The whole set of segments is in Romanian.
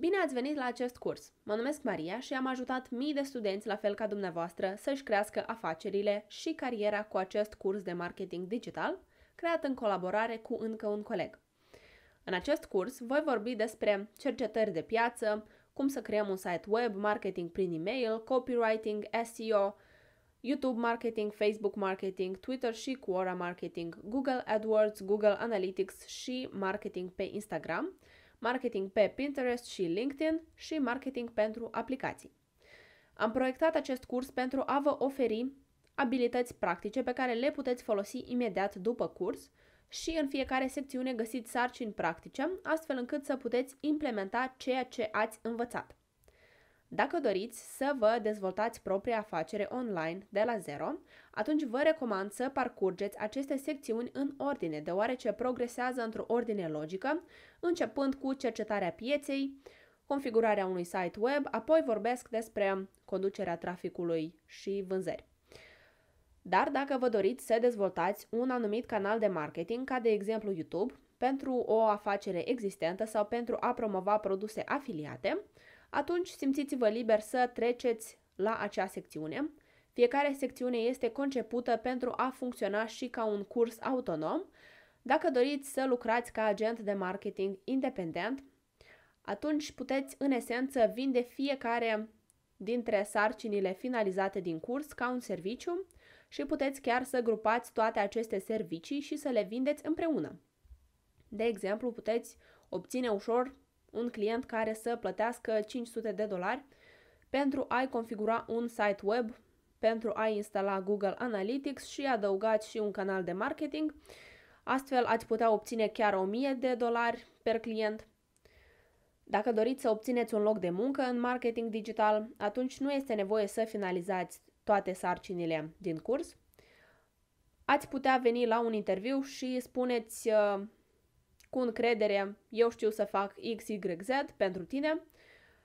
Bine ați venit la acest curs! Mă numesc Maria și am ajutat mii de studenți, la fel ca dumneavoastră, să-și crească afacerile și cariera cu acest curs de marketing digital, creat în colaborare cu încă un coleg. În acest curs voi vorbi despre cercetări de piață, cum să creăm un site web, marketing prin email, copywriting, SEO, YouTube marketing, Facebook marketing, Twitter și Quora marketing, Google AdWords, Google Analytics și marketing pe Instagram – marketing pe Pinterest și LinkedIn și marketing pentru aplicații. Am proiectat acest curs pentru a vă oferi abilități practice pe care le puteți folosi imediat după curs și în fiecare secțiune găsiți sarcini practice, astfel încât să puteți implementa ceea ce ați învățat. Dacă doriți să vă dezvoltați propria afacere online de la zero, atunci vă recomand să parcurgeți aceste secțiuni în ordine, deoarece progresează într-o ordine logică, începând cu cercetarea pieței, configurarea unui site web, apoi vorbesc despre conducerea traficului și vânzări. Dar dacă vă doriți să dezvoltați un anumit canal de marketing, ca de exemplu YouTube, pentru o afacere existentă sau pentru a promova produse afiliate, atunci simțiți-vă liber să treceți la acea secțiune. Fiecare secțiune este concepută pentru a funcționa și ca un curs autonom. Dacă doriți să lucrați ca agent de marketing independent, atunci puteți în esență vinde fiecare dintre sarcinile finalizate din curs ca un serviciu și puteți chiar să grupați toate aceste servicii și să le vindeți împreună. De exemplu, puteți obține ușor un client care să plătească 500 de dolari pentru a-i configura un site web, pentru a instala Google Analytics și adăugați și un canal de marketing. Astfel ați putea obține chiar 1000 de dolari per client. Dacă doriți să obțineți un loc de muncă în marketing digital, atunci nu este nevoie să finalizați toate sarcinile din curs. Ați putea veni la un interviu și spuneți uh, cu încredere eu știu să fac X, Y, Z pentru tine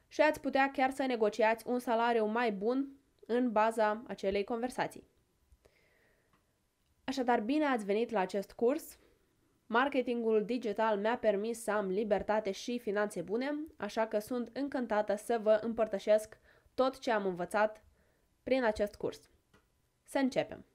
și ați putea chiar să negociați un salariu mai bun în baza acelei conversații. Așadar, bine ați venit la acest curs! Marketingul digital mi-a permis să am libertate și finanțe bune, așa că sunt încântată să vă împărtășesc tot ce am învățat prin acest curs. Să începem!